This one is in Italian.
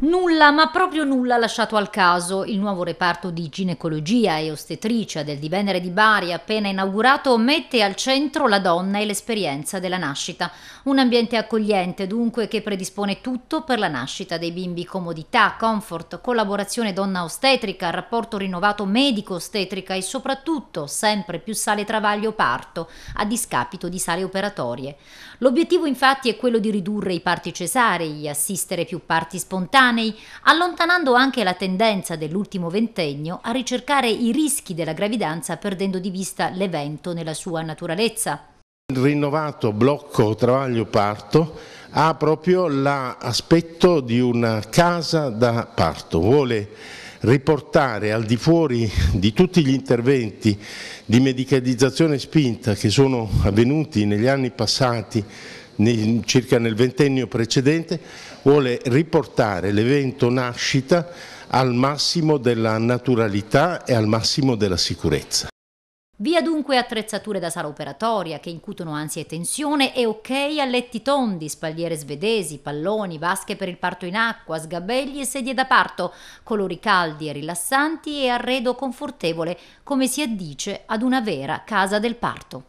Nulla, ma proprio nulla lasciato al caso, il nuovo reparto di ginecologia e ostetricia del di Venere di Bari, appena inaugurato, mette al centro la donna e l'esperienza della nascita. Un ambiente accogliente, dunque, che predispone tutto per la nascita dei bimbi: comodità, comfort, collaborazione donna-ostetrica, rapporto rinnovato medico-ostetrica e soprattutto sempre più sale travaglio-parto, a discapito di sale operatorie. L'obiettivo, infatti, è quello di ridurre i parti cesarei, assistere più parti spontanee temporanei, allontanando anche la tendenza dell'ultimo ventennio a ricercare i rischi della gravidanza perdendo di vista l'evento nella sua naturalezza. Il rinnovato blocco travaglio-parto ha proprio l'aspetto di una casa da parto, vuole riportare al di fuori di tutti gli interventi di medicalizzazione spinta che sono avvenuti negli anni passati circa nel ventennio precedente, vuole riportare l'evento nascita al massimo della naturalità e al massimo della sicurezza. Via dunque attrezzature da sala operatoria che incutono ansia e tensione e ok a letti tondi, spalliere svedesi, palloni, vasche per il parto in acqua, sgabelli e sedie da parto, colori caldi e rilassanti e arredo confortevole, come si addice ad una vera casa del parto.